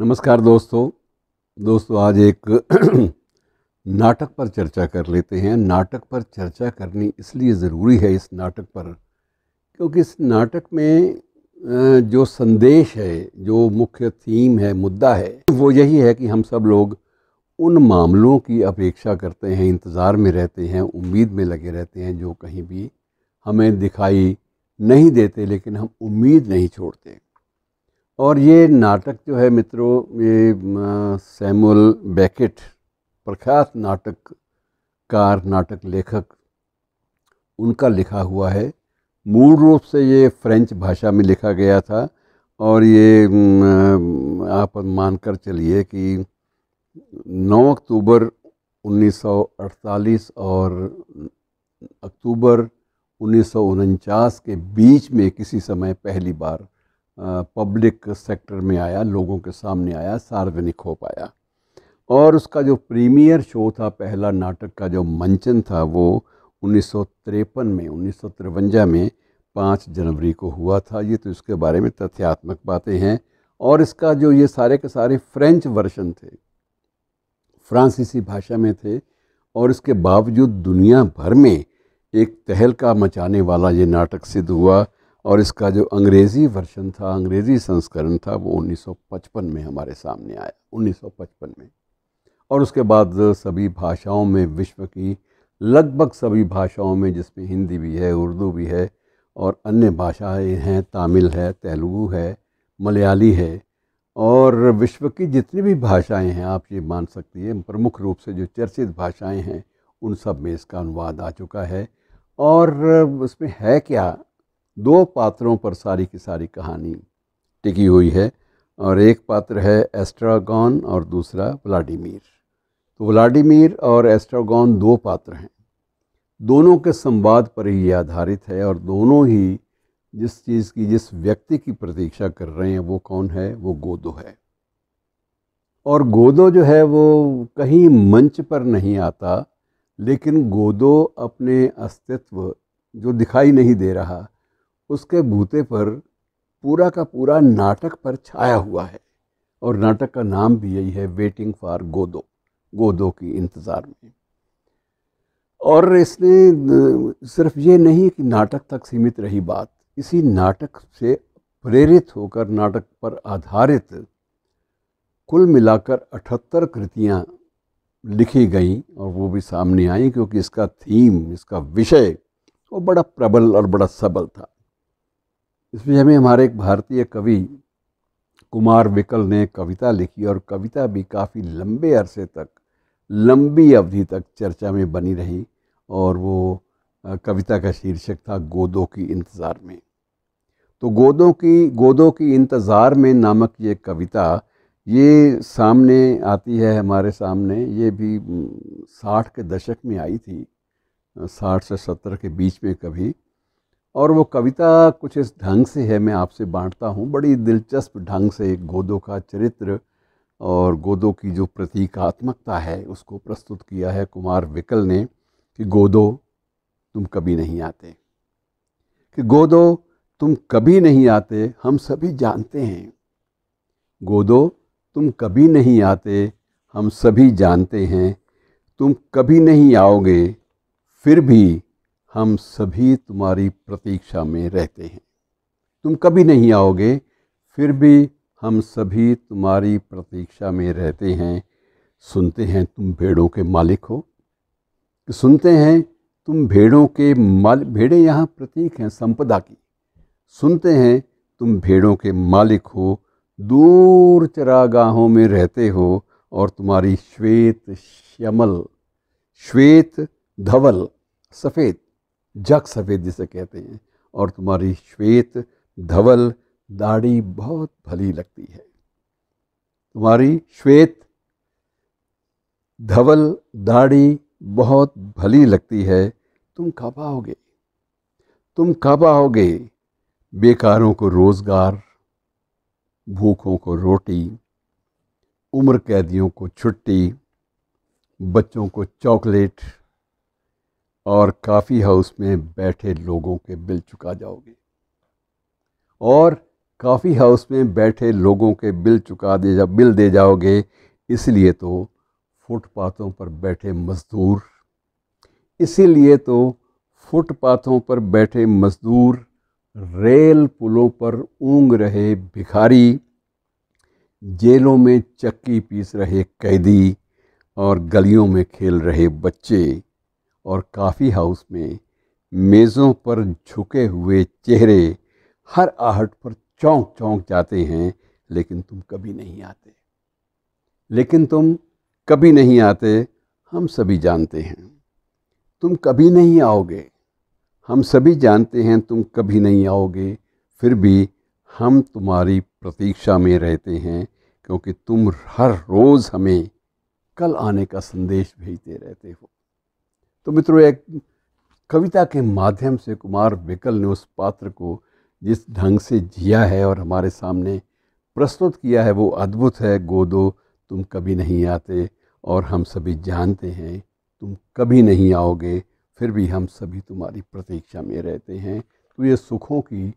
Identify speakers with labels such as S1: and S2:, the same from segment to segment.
S1: नमस्कार दोस्तों दोस्तों आज एक नाटक पर चर्चा कर लेते हैं नाटक पर चर्चा करनी इसलिए ज़रूरी है इस नाटक पर क्योंकि इस नाटक में जो संदेश है जो मुख्य थीम है मुद्दा है वो यही है कि हम सब लोग उन मामलों की अपेक्षा करते हैं इंतज़ार में रहते हैं उम्मीद में लगे रहते हैं जो कहीं भी हमें दिखाई नहीं देते लेकिन हम उम्मीद नहीं छोड़ते और ये नाटक जो है मित्रों ये सैमुअल बैकेट प्रख्यात नाटककार नाटक लेखक उनका लिखा हुआ है मूल रूप से ये फ्रेंच भाषा में लिखा गया था और ये आप मान कर चलिए कि 9 अक्टूबर 1948 और अक्टूबर उन्नीस के बीच में किसी समय पहली बार पब्लिक सेक्टर में आया लोगों के सामने आया सार्वजनिक हो पाया और उसका जो प्रीमियर शो था पहला नाटक का जो मंचन था वो उन्नीस में उन्नीस में पाँच जनवरी को हुआ था ये तो इसके बारे में तथ्यात्मक बातें हैं और इसका जो ये सारे के सारे फ्रेंच वर्शन थे फ्रांसीसी भाषा में थे और इसके बावजूद दुनिया भर में एक तहलका मचाने वाला ये नाटक सिद्ध हुआ और इसका जो अंग्रेज़ी वर्षन था अंग्रेज़ी संस्करण था वो 1955 में हमारे सामने आया 1955 में और उसके बाद सभी भाषाओं में विश्व की लगभग सभी भाषाओं में जिसमें हिंदी भी है उर्दू भी है और अन्य भाषाएं हैं तमिल है तेलुगू है मलयाली है और विश्व की जितनी भी भाषाएं हैं आप ये मान सकती हैं प्रमुख रूप से जो चर्चित भाषाएं हैं उन सब में इसका अनुवाद आ चुका है और इसमें है क्या दो पात्रों पर सारी की सारी कहानी टिकी हुई है और एक पात्र है एस्ट्रागॉन और दूसरा व्लाडिमीर तो व्लाडिमीर और एस्ट्रागॉन दो पात्र हैं दोनों के संवाद पर ही आधारित है और दोनों ही जिस चीज़ की जिस व्यक्ति की प्रतीक्षा कर रहे हैं वो कौन है वो गोदो है और गोदो जो है वो कहीं मंच पर नहीं आता लेकिन गोदो अपने अस्तित्व जो दिखाई नहीं दे रहा उसके बूते पर पूरा का पूरा नाटक पर छाया हुआ है और नाटक का नाम भी यही है वेटिंग फॉर गोदो गोदो की इंतज़ार में और इसने सिर्फ ये नहीं कि नाटक तक सीमित रही बात इसी नाटक से प्रेरित होकर नाटक पर आधारित कुल मिलाकर अठहत्तर कृतियाँ लिखी गईं और वो भी सामने आई क्योंकि इसका थीम इसका विषय वो बड़ा प्रबल और बड़ा सबल था इस विषय में हमारे एक भारतीय कवि कुमार विकल ने कविता लिखी और कविता भी काफ़ी लंबे अरसे तक लंबी अवधि तक चर्चा में बनी रही और वो कविता का शीर्षक था गोदों की इंतज़ार में तो गोदों की गोदों की इंतज़ार में नामक ये कविता ये सामने आती है हमारे सामने ये भी साठ के दशक में आई थी साठ से सत्तर के बीच में कभी और वो कविता कुछ इस ढंग से है मैं आपसे बांटता हूँ बड़ी दिलचस्प ढंग से गोदों का चरित्र और गोदों की जो प्रतीकात्मकता है उसको प्रस्तुत किया है कुमार विकल ने कि गोदो तुम कभी नहीं आते कि गोदो तुम कभी नहीं आते हम सभी जानते हैं गोदो तुम कभी नहीं आते हम सभी जानते हैं तुम कभी नहीं आओगे फिर भी हम सभी तुम्हारी प्रतीक्षा में रहते हैं तुम कभी नहीं आओगे फिर भी हम सभी तुम्हारी प्रतीक्षा में रहते हैं सुनते हैं तुम भेड़ों के मालिक हो कि सुनते हैं तुम भेड़ों के माल भेड़े यहाँ प्रतीक हैं संपदा की सुनते हैं तुम भेड़ों के मालिक हो दूर चरागाहों में रहते हो और तुम्हारी श्वेत श्यामल श्वेत धवल सफ़ेद जग सफ़ेद जिसे कहते हैं और तुम्हारी श्वेत धवल दाढ़ी बहुत भली लगती है तुम्हारी श्वेत धवल दाढ़ी बहुत भली लगती है तुम पाओगे तुम पाओगे बेकारों को रोज़गार भूखों को रोटी उम्र कैदियों को छुट्टी बच्चों को चॉकलेट और काफ़ी हाउस में बैठे लोगों के बिल चुका जाओगे और काफ़ी हाउस में बैठे लोगों के बिल चुका दे जा बिल दे जाओगे इसलिए तो फुटपाथों पर बैठे मज़दूर इसीलिए तो फुटपाथों पर बैठे मज़दूर रेल पुलों पर ऊँग रहे भिखारी जेलों में चक्की पीस रहे कैदी और गलियों में खेल रहे बच्चे और काफ़ी हाउस में मेज़ों पर झुके हुए चेहरे हर आहट पर चौंक चौंक जाते हैं लेकिन तुम कभी नहीं आते लेकिन तुम कभी नहीं आते हम सभी जानते हैं तुम कभी नहीं आओगे हम सभी जानते हैं तुम कभी नहीं आओगे फिर भी हम तुम्हारी प्रतीक्षा में रहते हैं क्योंकि तुम हर रोज़ हमें कल आने का संदेश भेजते रहते हो तो मित्रों एक कविता के माध्यम से कुमार विकल ने उस पात्र को जिस ढंग से जिया है और हमारे सामने प्रस्तुत किया है वो अद्भुत है गोदो तुम कभी नहीं आते और हम सभी जानते हैं तुम कभी नहीं आओगे फिर भी हम सभी तुम्हारी प्रतीक्षा में रहते हैं तो ये सुखों की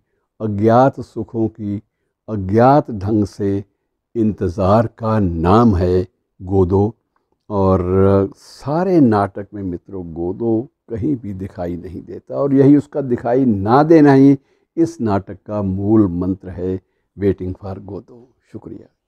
S1: अज्ञात सुखों की अज्ञात ढंग से इंतज़ार का नाम है गोदो और सारे नाटक में मित्रों गोदो कहीं भी दिखाई नहीं देता और यही उसका दिखाई ना देना ही इस नाटक का मूल मंत्र है वेटिंग फॉर गोदो शुक्रिया